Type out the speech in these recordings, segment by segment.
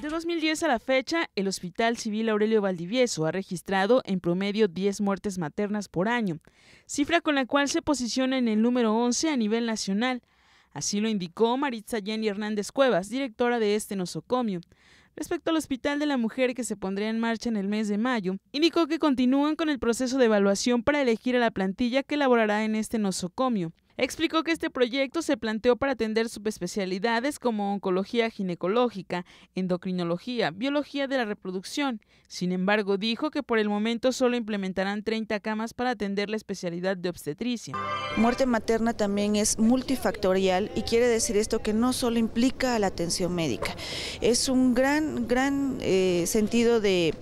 De 2010 a la fecha, el Hospital Civil Aurelio Valdivieso ha registrado en promedio 10 muertes maternas por año, cifra con la cual se posiciona en el número 11 a nivel nacional. Así lo indicó Maritza Jenny Hernández Cuevas, directora de este nosocomio. Respecto al Hospital de la Mujer que se pondría en marcha en el mes de mayo, indicó que continúan con el proceso de evaluación para elegir a la plantilla que elaborará en este nosocomio. Explicó que este proyecto se planteó para atender subespecialidades como oncología ginecológica, endocrinología, biología de la reproducción. Sin embargo, dijo que por el momento solo implementarán 30 camas para atender la especialidad de obstetricia. Muerte materna también es multifactorial y quiere decir esto que no solo implica la atención médica. Es un gran, gran eh, sentido de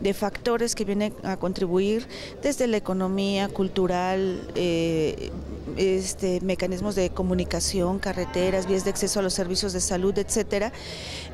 de factores que vienen a contribuir desde la economía, cultural, eh, este, mecanismos de comunicación, carreteras, vías de acceso a los servicios de salud, etcétera.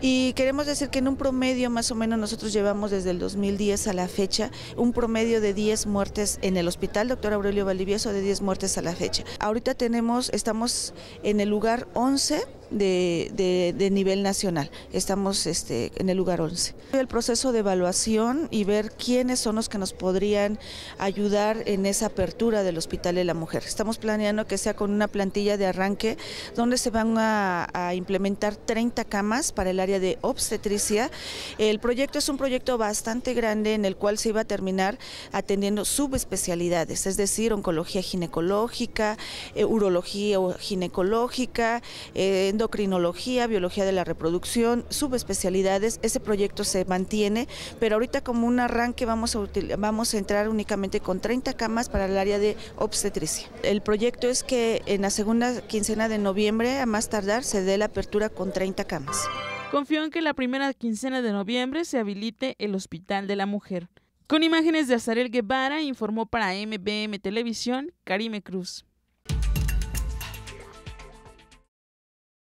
Y queremos decir que en un promedio, más o menos, nosotros llevamos desde el 2010 a la fecha un promedio de 10 muertes en el hospital, doctor Aurelio Valdivieso, de 10 muertes a la fecha. Ahorita tenemos, estamos en el lugar 11 de, nivel nacional. Estamos este, en el lugar 11. El proceso de evaluación y ver quiénes son los que nos podrían ayudar en esa apertura del Hospital de la Mujer. Estamos planeando que sea con una plantilla de arranque donde se van a, implementar 30 camas para el área de obstetricia. El proyecto es un proyecto bastante grande en el cual se iba a terminar atendiendo subespecialidades, es decir, oncología ginecológica, eh, urología ginecológica, eh, endocrinología, biología de la reproducción, subespecialidades. Ese proyecto se mantiene, pero ahorita como un arranque vamos a, vamos a entrar únicamente con 30 camas para el área de obstetricia. El proyecto es que en la segunda quincena de noviembre, a más tardar, se dé la apertura con 30 camas. Confío en que la primera quincena de noviembre se habilite el Hospital de la Mujer. Con imágenes de Azarel Guevara, informó para MBM Televisión Karime Cruz.